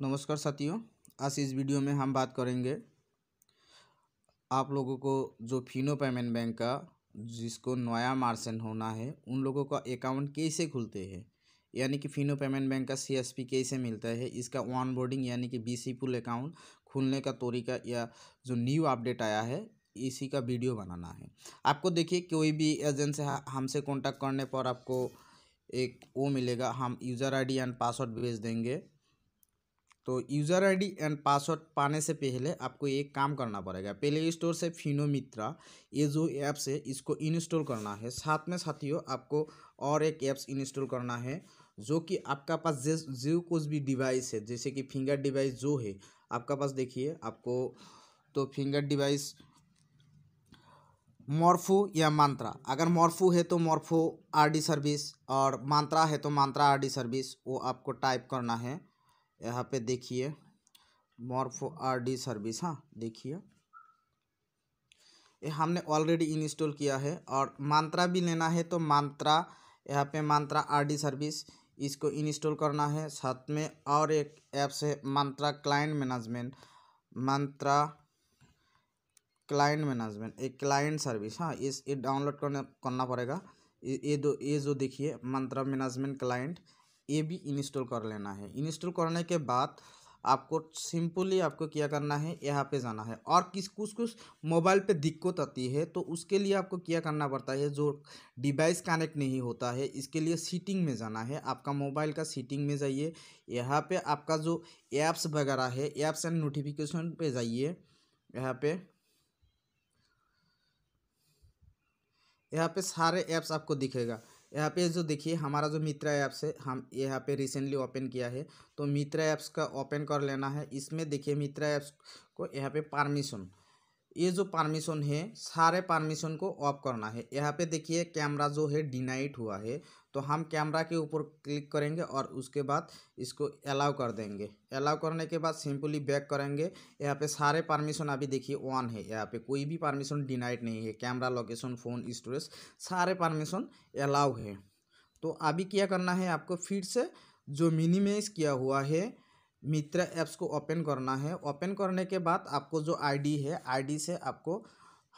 नमस्कार साथियों आज इस वीडियो में हम बात करेंगे आप लोगों को जो फिनो पेमेंट बैंक का जिसको नया मार्सन होना है उन लोगों का अकाउंट कैसे खुलते हैं यानी कि फिनो पेमेंट बैंक का सीएसपी कैसे मिलता है इसका ऑन बोर्डिंग यानी कि सी पुल अकाउंट खुलने का तरीका या जो न्यू अपडेट आया है इसी का वीडियो बनाना है आपको देखिए कोई भी एजेंट से हमसे कॉन्टैक्ट करने पर आपको एक वो मिलेगा हम यूज़र आईडी एंड पासवर्ड भेज देंगे तो यूज़र आईडी एंड पासवर्ड पाने से पहले आपको एक काम करना पड़ेगा प्ले स्टोर से फिनो मित्रा ये जो ऐप्स है इसको इंस्टॉल करना है साथ में साथियों आपको और एक ऐप्स इंस्टॉल करना है जो कि आपका पास जिस जो कुछ भी डिवाइस है जैसे कि फिंगर डिवाइस जो है आपका पास देखिए आपको तो फिंगर डिवाइस मॉर्फो या मांत्रा अगर मॉर्फो है तो मॉर्फो आरडी सर्विस और मांत्रा है तो मांत्रा आरडी सर्विस वो आपको टाइप करना है यहाँ पे देखिए मॉर्फो आर डी सर्विस हाँ देखिए ये हमने ऑलरेडी इंस्टॉल किया है और मांत्रा भी लेना है तो मांत्रा यहाँ पे मांत्रा आर डी सर्विस इसको इंस्टॉल करना है साथ में और एक ऐप्स है Mantra client management Mantra client management एक क्लाइंट सर्विस हाँ इस ये डाउनलोड करना करना पड़ेगा ये दो ये जो देखिए मंत्रा मैनेजमेंट क्लाइंट ये भी इंस्टॉल कर लेना है इंस्टॉल करने के बाद आपको सिंपली आपको क्या करना है यहाँ पे जाना है और किस कुछ कुछ मोबाइल पे दिक्कत आती है तो उसके लिए आपको क्या करना पड़ता है जो डिवाइस कनेक्ट नहीं होता है इसके लिए सीटिंग में जाना है आपका मोबाइल का सीटिंग में जाइए यहाँ पे आपका जो ऐप्स वगैरह है ऐप्स एंड नोटिफिकेशन पे जाइए यहाँ पे यहाँ पे सारे ऐप्स आपको दिखेगा यहाँ पे जो देखिए हमारा जो मित्रा ऐप्स है हम यहाँ पे रिसेंटली ओपन किया है तो मित्रा ऐप्स का ओपन कर लेना है इसमें देखिए मित्रा ऐप्स को यहाँ पे परमिशन ये जो परमिशन है सारे परमिशन को ऑफ करना है यहाँ पे देखिए कैमरा जो है डिनाइट हुआ है तो हम कैमरा के ऊपर क्लिक करेंगे और उसके बाद इसको अलाउ कर देंगे अलाउ करने के बाद सिंपली बैक करेंगे यहाँ पे सारे परमिशन अभी देखिए ऑन है यहाँ पे कोई भी परमिशन डिनाइड नहीं है कैमरा लोकेशन फ़ोन स्टोरेज सारे परमिशन अलाउ है तो अभी क्या करना है आपको फिर से जो मिनिमाइज किया हुआ है मित्र ऐप्स को ओपन करना है ओपन करने के बाद आपको जो आईडी है आईडी से आपको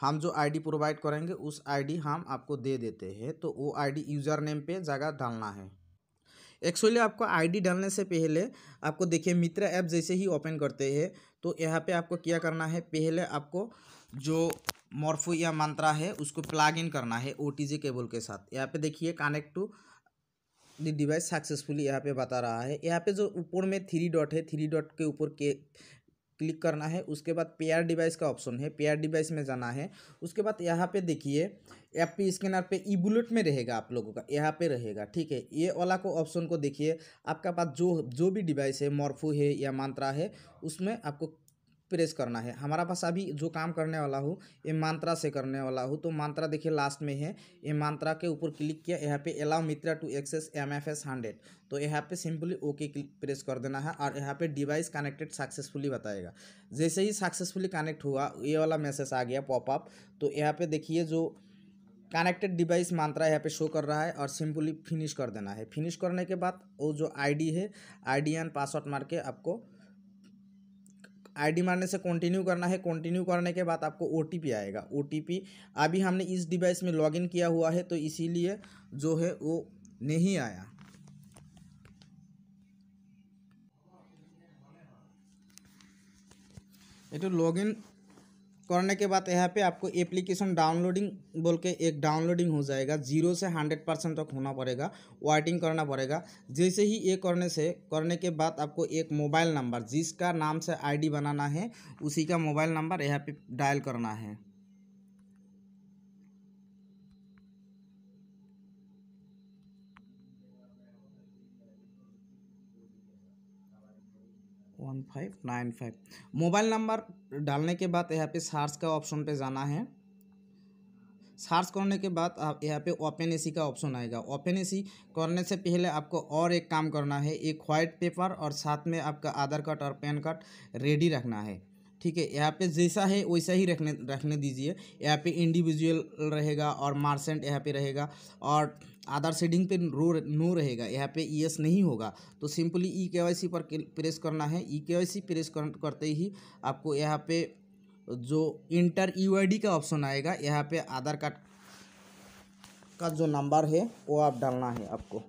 हम जो आईडी प्रोवाइड करेंगे उस आईडी हम आपको दे देते हैं तो वो आईडी यूज़र नेम पे जगह डालना है एक्चुअली आपको आईडी डालने से पहले आपको देखिए मित्र ऐप जैसे ही ओपन करते हैं तो यहाँ पे आपको क्या करना है पहले आपको जो मॉर्फो या मंत्रा है उसको प्लग इन करना है ओ केबल के साथ यहाँ पे देखिए कनेक्ट टू डिवाइस सक्सेसफुली यहाँ पे बता रहा है यहाँ पे जो ऊपर में थ्री डॉट है थ्री डॉट के ऊपर के क्लिक करना है उसके बाद पेयर डिवाइस का ऑप्शन है पेयर डिवाइस में जाना है उसके बाद यहाँ पे देखिए एप पी स्कैनर पे ई बुलेट में रहेगा आप लोगों का यहाँ पे रहेगा ठीक है ये वाला को ऑप्शन को देखिए आपका पास जो जो भी डिवाइस है मॉर्फू है या मांत्रा है उसमें आपको प्रेस करना है हमारा पास अभी जो काम करने वाला हूँ ये मांत्रा से करने वाला हूँ तो मांत्रा देखिए लास्ट में है ये मांत्रा के ऊपर क्लिक किया यहाँ पे allow Mantra to access M F S hundred तो यहाँ पे सिंपली ओके प्रेस कर देना है और यहाँ पे डिवाइस कनेक्टेड सक्सेसफुली बताएगा जैसे ही सक्सेसफुली कनेक्ट हुआ ये वाला मैसेज आ गया पॉपअप तो यहाँ पे देखिए जो कनेक्टेड डिवाइस मात्रा यहाँ पे शो कर रहा है और सिंपली फिनिश कर देना है फिनिश करने के बाद वो जो आईडी है आईडी एंड पासवर्ड मार के आपको आईडी मारने से कंटिन्यू करना है कंटिन्यू करने के बाद आपको ओ आएगा ओटीपी अभी हमने इस डिवाइस में लॉगिन किया हुआ है तो इसीलिए जो है वो नहीं आया ये तो लॉगिन करने के बाद यहाँ पे आपको एप्लीकेशन डाउनलोडिंग बोल के एक डाउनलोडिंग हो जाएगा जीरो से हंड्रेड परसेंट तक होना पड़ेगा वाइटिंग करना पड़ेगा जैसे ही ये करने से करने के बाद आपको एक मोबाइल नंबर जिसका नाम से आईडी बनाना है उसी का मोबाइल नंबर यहाँ पे डायल करना है one five nine five mobile number डालने के बाद यहाँ पे सार्च का ऑप्शन पे जाना है सार्च करने के बाद आप यहाँ पे ओपन एसी का ऑप्शन आएगा ओपन एसी करने से पहले आपको और एक काम करना है एक वाइट पेपर और साथ में आपका आधार कार्ड और पैन कार्ड रेडी रखना है ठीक है यहाँ पे जैसा है वैसा ही रखने रखने दीजिए यहाँ पे इंडिविजुअल रहेगा और मार्सेंट यहाँ पे रहेगा और आधार सेडिंग पे रो नो रहेगा यहाँ पे यस नहीं होगा तो सिंपली e ई के वाई सी पर प्रेस करना है ई के वाई सी प्रेस कर, करते ही आपको यहाँ पे जो इंटर यू e का ऑप्शन आएगा यहाँ पे आधार कार्ड का जो नंबर है वो आप डालना है आपको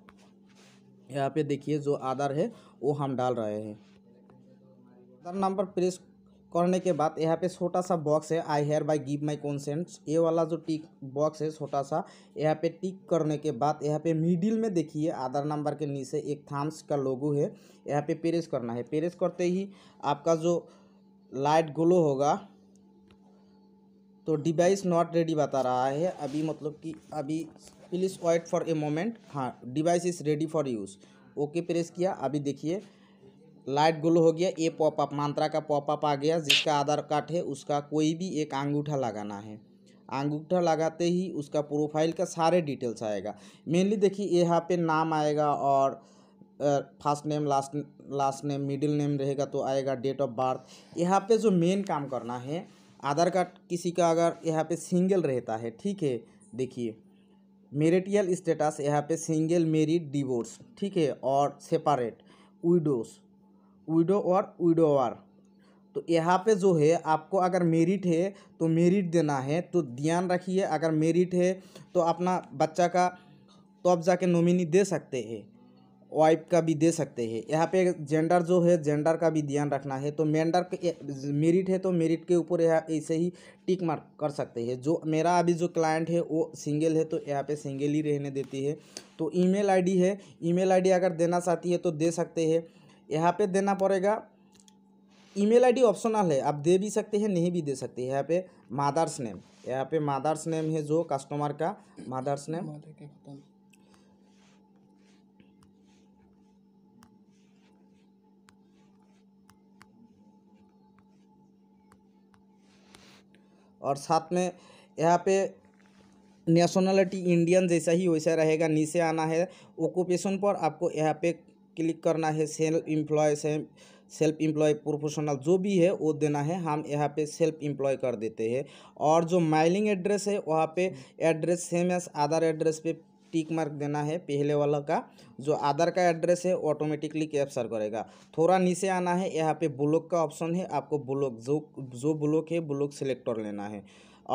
यहाँ पे देखिए जो आधार है वो हम डाल रहे हैं आधार नंबर प्रेस करने के बाद यहाँ पे छोटा सा बॉक्स है I hereby give my consents ये वाला जो टिक बॉक्स है छोटा सा यहाँ पे टिक करने के बाद यहाँ पे मिडिल में देखिए आधार नंबर के नीचे एक थाम्स का लोगो है यहाँ पे प्रेस करना है प्रेस करते ही आपका जो लाइट ग्लो होगा तो डिवाइस नॉट रेडी बता रहा है अभी मतलब कि अभी please wait for a moment हाँ device is ready for use okay press किया अभी देखिए लाइट ग्लो हो गया ये पॉपअप मात्रा का पॉपअप आ गया जिसका आधार कार्ड है उसका कोई भी एक अंगूठा लगाना है अंगूठा लगाते ही उसका प्रोफाइल का सारे डिटेल्स आएगा मेनली देखिए यहाँ पे नाम आएगा और first name last last name middle name रहेगा तो आएगा डेट ऑफ बर्थ यहाँ पे जो मेन काम करना है आधार कार्ड किसी का अगर यहाँ पे सिंगल रहता है ठीक है देखिए मेरिटियल स्टेटस यहाँ पे सिंगल मेरिड डिवोर्स ठीक है और सेपारेट विडोस विडो और विडोवर तो यहाँ पे जो है आपको अगर मेरिट है तो मेरिट देना है तो ध्यान रखिए अगर मेरिट है तो अपना बच्चा का तो आप जाके नॉमिनी दे सकते हैं वाइफ का भी दे सकते हैं यहाँ पे जेंडर जो है जेंडर का भी ध्यान रखना है तो मेंडर मेरिट है तो मेरिट के ऊपर यहाँ ऐसे ही टिक मार्क कर सकते हैं जो मेरा अभी जो क्लाइंट है वो सिंगल है तो यहाँ पे सिंगल ही रहने देती है तो ईमेल आईडी है ईमेल आईडी अगर देना चाहती है तो दे सकते हैं यहाँ पे देना पड़ेगा ईमेल आईडी ऑप्शनल है आप दे भी सकते हैं नहीं भी दे सकते हैं यहाँ पे मादर्स नेम यहाँ पे मादर्स नेम है जो कस्टमर का मादर्स नेम और साथ में यहाँ पे नेशनलिटी इंडियन जैसा ही वैसा रहेगा नीचे आना है ओकुपेशन पर आपको यहाँ पे क्लिक करना है सेल्फ एम्प्लॉय से सेल्फ एम्प्लॉय प्रोफेशनल जो भी है वो देना है हम यहाँ पे सेल्फ एम्प्लॉय कर देते हैं और जो माइलिंग एड्रेस है वहाँ पे address same as Aadhaar address पे टिक मार्क देना है पहले वाला का जो आधार का एड्रेस है ऑटोमेटिकली कैप्चर करेगा थोड़ा नीचे आना है यहाँ पे ब्लॉक का ऑप्शन है आपको ब्लॉक जो जो ब्लॉक है ब्लॉक सेलेक्ट कर लेना है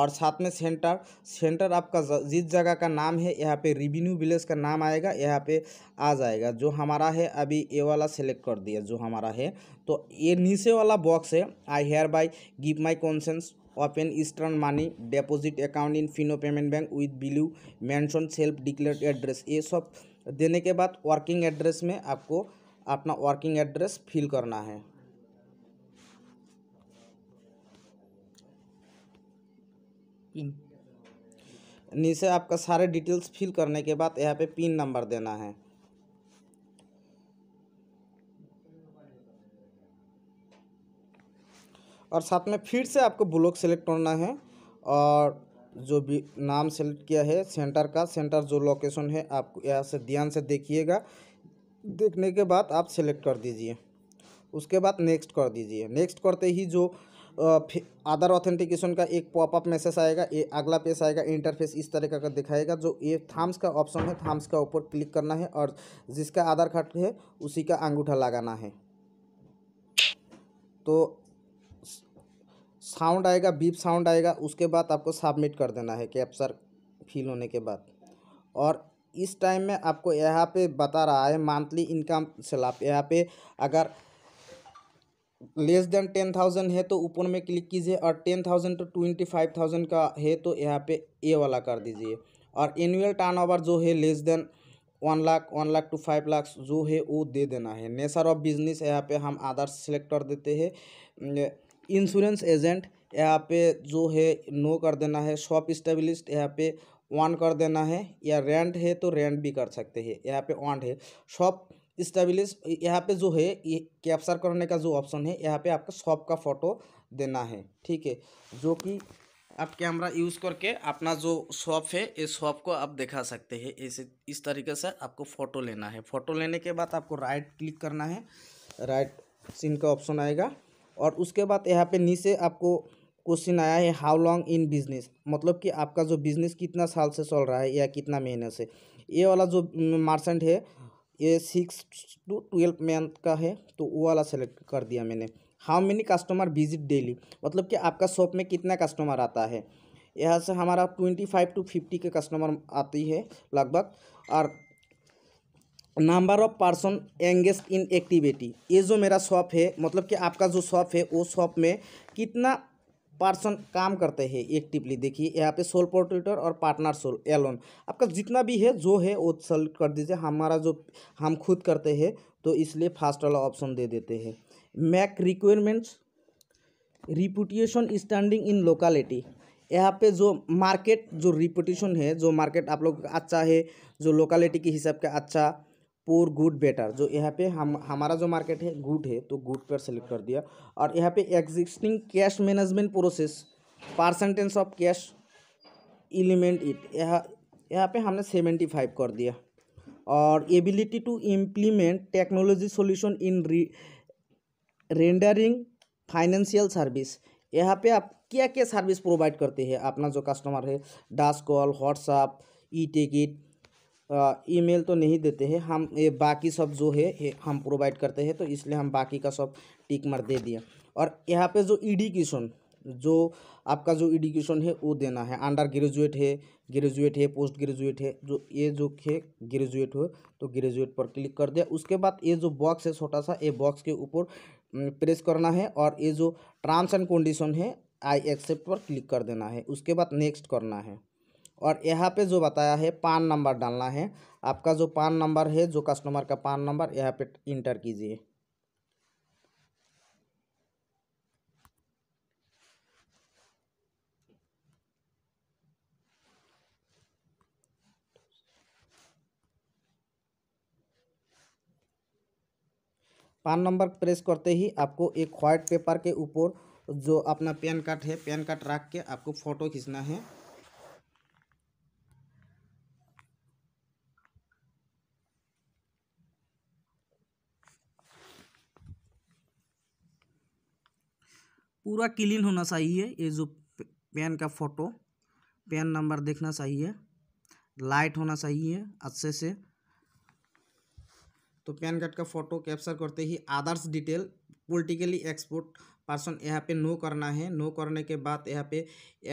और साथ में सेंटर सेंटर आपका जिस जगह का नाम है यहाँ पे रिवेन्यू विलेज का नाम आएगा यहाँ पे आ जाएगा जो हमारा है अभी ये वाला सेलेक्ट कर दिया जो हमारा है तो ये नीचे वाला बॉक्स है I hereby give my consents open eastern money deposit account in Fino payment bank with below mention self declare address ये सब देने के बाद वर्किंग एड्रेस में आपको अपना वर्किंग एड्रेस फिल करना है पिन नीचे आपका सारे डिटेल्स फिल करने के बाद यहाँ पे पिन नंबर देना है और साथ में फिर से आपको ब्लॉक सेलेक्ट करना है और जो भी नाम सेलेक्ट किया है सेंटर का सेंटर जो लोकेशन है आप यहाँ से ध्यान से देखिएगा देखने के बाद आप सेलेक्ट कर दीजिए उसके बाद नेक्स्ट कर दीजिए नेक्स्ट करते ही जो अदर ऑथेंटिकेशन का एक पॉपअप मैसेज आएगा ये अगला पेज आएगा इंटरफेस इस तरह का दिखाएगा जो ये थाम्स का ऑप्शन है थाम्स का ऊपर क्लिक करना है और जिसका आधार कार्ड है उसी का अंगूठा लगाना है तो साउंड आएगा बीप साउंड आएगा उसके बाद आपको सबमिट कर देना है कैप्चर फिल होने के बाद और इस टाइम में आपको यहाँ पे बता रहा है मंथली इनकम सेल यहाँ पे अगर लेस देन टेन थाउजेंड है तो ऊपर में क्लिक कीजिए और टेन थाउजेंड टू तो ट्वेंटी फाइव थाउजेंड का है तो यहाँ पे ए वाला कर दीजिए और एनुअल टर्नओवर जो है less than one lakh one lakh two five lakh जो है वो दे देना है नेचर ऑफ बिजनेस यहाँ पे हम आधार सेलेक्ट कर देते हैं इंश्योरेंस एजेंट यहाँ पे जो है नो कर देना है शॉप स्टेबलिस्ट यहाँ पे वन कर देना है या रेंट है तो रेंट भी कर सकते हैं यहाँ पे ऑन है शॉप इस्टेब्लिश यहाँ पे जो है ये कैप्चर करने का जो ऑप्शन है यहाँ पे आपको शॉप का फ़ोटो देना है ठीक है जो कि आप कैमरा यूज़ करके अपना जो शॉप है इस शॉप को आप दिखा सकते हैं इस इस तरीके से आपको फ़ोटो लेना है फ़ोटो लेने के बाद आपको राइट क्लिक करना है राइट सीन का ऑप्शन आएगा और उसके बाद यहाँ पे नीचे आपको क्वेश्चन आया है हाउ लॉन्ग इन बिजनेस मतलब कि आपका जो बिज़नेस कितना साल से चल रहा है या कितना महीने से ये वाला जो मार्सेंट है ये सिक्स टू ट्वेल्व मंथ का है तो वो वाला सेलेक्ट कर दिया मैंने how many customer visit daily मतलब कि आपका शॉप में कितना कस्टमर आता है यहाँ से हमारा ट्वेंटी फाइव टू फिफ्टी के कस्टमर आती है लगभग और number of person engage in activity ये जो मेरा शॉप है मतलब कि आपका जो शॉप है वो शॉप में कितना पर्सन काम करते हैं एक्टिवली देखिए यहाँ पे सोल प्रोट्यूटर और पार्टनर सोल एलोन आपका जितना भी है जो है वो सॉल्व कर दीजिए हमारा जो हम खुद करते हैं तो इसलिए फास्ट वाला ऑप्शन दे देते हैं mac requirements reputation standing in locality यहाँ पे जो मार्केट जो रिपुटेशन है जो मार्केट आप लोग का अच्छा है जो लोकालिटी के हिसाब का अच्छा पोर गुड बेटर जो यहाँ पे हम हमारा जो मार्केट है गुड है तो गुड पर सेलेक्ट कर दिया और यहाँ पे existing cash management process percentage of cash element it यहाँ यहाँ पे हमने सेवेंटी फाइव कर दिया और ability to implement technology solution in rendering financial service यहाँ पे आप क्या क्या सर्विस प्रोवाइड करते हैं अपना जो कस्टमर है डास्कॉल व्हाट्सअप ई टिकट ईमेल तो नहीं देते हैं हम ये बाकी सब जो है हम प्रोवाइड करते हैं तो इसलिए हम बाकी का सब टिक मार दे दिया और यहाँ पे जो एडुकेशन जो आपका जो एडुकेशन है वो देना है अंडर ग्रेजुएट है ग्रेजुएट है पोस्ट ग्रेजुएट है जो ये जो है ग्रेजुएट हो तो ग्रेजुएट पर क्लिक कर दिया उसके बाद ये जो बॉक्स है छोटा सा ये बॉक्स के ऊपर प्रेस करना है और ये जो टर्म्स एंड कंडीशन है आई एक्सेप्ट पर क्लिक कर देना है उसके बाद नेक्स्ट करना है और यहाँ पे जो बताया है पान नंबर डालना है आपका जो पान नंबर है जो कस्टमर का पान नंबर यहाँ पे इंटर कीजिए पान नंबर प्रेस करते ही आपको एक व्हाइट पेपर के ऊपर जो अपना पैन कार्ड है पैन कार्ड रख के आपको फ़ोटो खींचना है पूरा क्लीन होना चाहिए ये जो पेन का फ़ोटो पेन नंबर देखना चाहिए लाइट होना चाहिए अच्छे से तो पैन कार्ड का फ़ोटो कैप्चर करते ही आदर्श डिटेल पोलिटिकली एक्सपोर्ट पर्सन यहाँ पे नो करना है नो करने के बाद यहाँ पे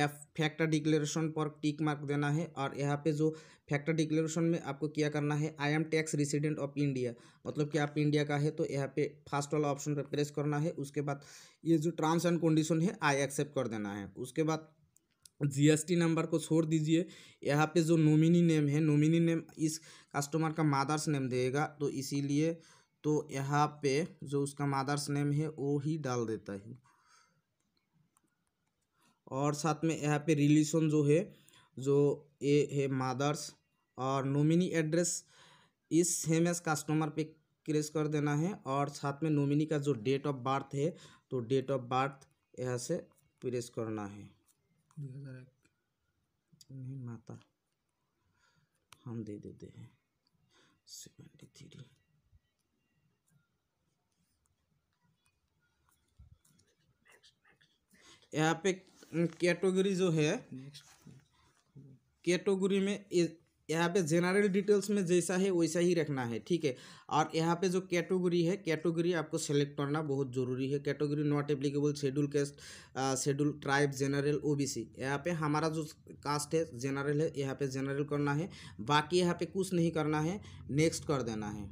एफ फैक्टर डिक्लेरेशन पर टिक मार्क देना है और यहाँ पे जो फैक्टर डिक्लेरेशन में आपको क्या करना है I am tax resident of India मतलब कि आप इंडिया का है तो यहाँ पे फर्स्ट वाला ऑप्शन पर प्रेस करना है उसके बाद ये जो टर्म्स एंड कंडीशन है आई एक्सेप्ट कर देना है उसके बाद जीएसटी नंबर को छोड़ दीजिए यहाँ पे जो नोमिनी नेम है नोमिनी नेम इस कस्टमर का मादर्स नेम देगा तो इसीलिए तो यहाँ पे जो उसका मादर्स नेम है वो ही डाल देता है और साथ में यहाँ पे रिलेशन जो है जो ए है मादर्स और नोमिनी एड्रेस इस सेम एस कस्टमर पे क्रेस कर देना है और साथ में नोमिनी का जो डेट ऑफ बर्थ है तो डेट ऑफ बर्थ यहाँ से प्रेस करना है नहीं माता हम दे देते हैं सेवेंटी थ्री यहाँ पे कैटेगरी जो है कैटेगरी में यहाँ पे जनरल डिटेल्स में जैसा है वैसा ही रखना है ठीक है और यहाँ पे जो कैटेगरी है कैटेगरी आपको सेलेक्ट करना बहुत ज़रूरी है category not applicable schedule caste schedule tribe general OBC यहाँ पे हमारा जो कास्ट है जनरल है यहाँ पे जनरल करना है बाकी यहाँ पे कुछ नहीं करना है नेक्स्ट कर देना है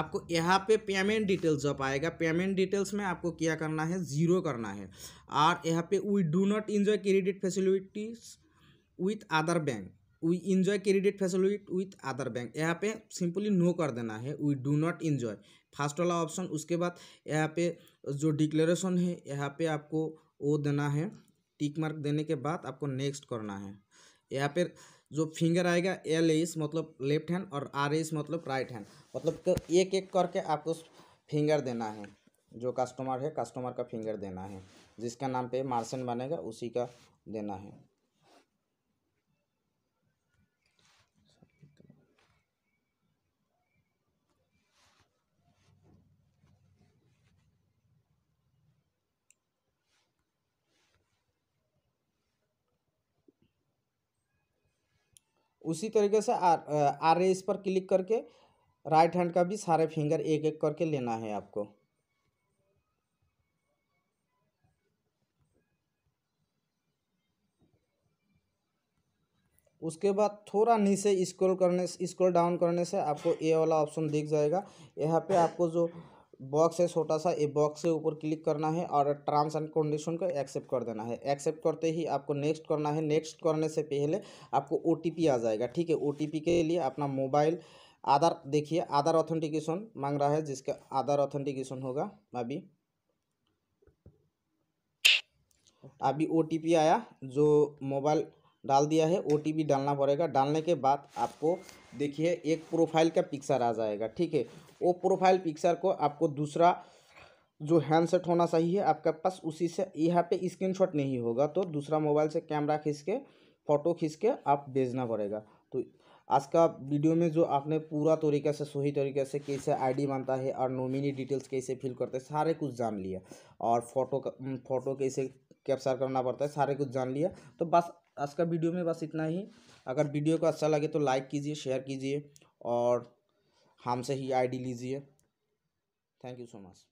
आपको यहाँ पे पेमेंट डिटेल्स जब आएगा पेमेंट डिटेल्स में आपको क्या करना है ज़ीरो करना है और यहाँ पे we do not enjoy credit facilities with other bank we enjoy credit facility with other bank यहाँ पे सिंपली नो कर देना है we do not enjoy first वाला ऑप्शन उसके बाद यहाँ पे जो डिक्लेरेशन है यहाँ पे आपको वो देना है टिक मार्क देने के बाद आपको नेक्स्ट करना है यहाँ पर जो फिंगर आएगा एल एस मतलब लेफ्ट हैंड और आर एस मतलब राइट हैंड मतलब तो एक एक करके आपको फिंगर देना है जो कस्टमर है कस्टमर का फिंगर देना है जिसका नाम पे मार्सन बनेगा उसी का देना है उसी तरीके से आर एस पर क्लिक करके राइट हैंड का भी सारे फिंगर एक एक करके लेना है आपको उसके बाद थोड़ा नीचे स्क्रॉल करने स्क्रॉल डाउन करने से आपको ए वाला ऑप्शन दिख जाएगा यहाँ पे आपको जो बॉक्स है छोटा सा ये बॉक्स के ऊपर क्लिक करना है और टर्म्स एंड कंडीशन को एक्सेप्ट कर देना है एक्सेप्ट करते ही आपको नेक्स्ट करना है नेक्स्ट करने से पहले आपको ओ आ जाएगा ठीक है ओ के लिए अपना मोबाइल आधार देखिए आधार ऑथेंटिकेशन मांग रहा है जिसका आधार ऑथेंटिकेशन होगा अभी अभी ओ आया जो मोबाइल डाल दिया है ओ डालना पड़ेगा डालने के बाद आपको देखिए एक प्रोफाइल का पिक्चर आ जाएगा ठीक है वो प्रोफाइल पिक्चर को आपको दूसरा जो हैंडसेट होना चाहिए आपके पास उसी से यहाँ पे स्क्रीनशॉट नहीं होगा तो दूसरा मोबाइल से कैमरा खींच के फ़ोटो खींच के आप भेजना पड़ेगा तो आज का वीडियो में जो आपने पूरा तरीके से सही तरीके से कैसे आईडी बनता है और नॉमिनी डिटेल्स कैसे फिल करते हैं सारे कुछ जान लिया और फोटो फोटो कैसे कैप्चर करना पड़ता है सारे कुछ जान लिया तो बस आज का वीडियो में बस इतना ही अगर वीडियो को अच्छा लगे तो लाइक कीजिए शेयर कीजिए और हमसे ही आईडी लीजिए थैंक यू सो मच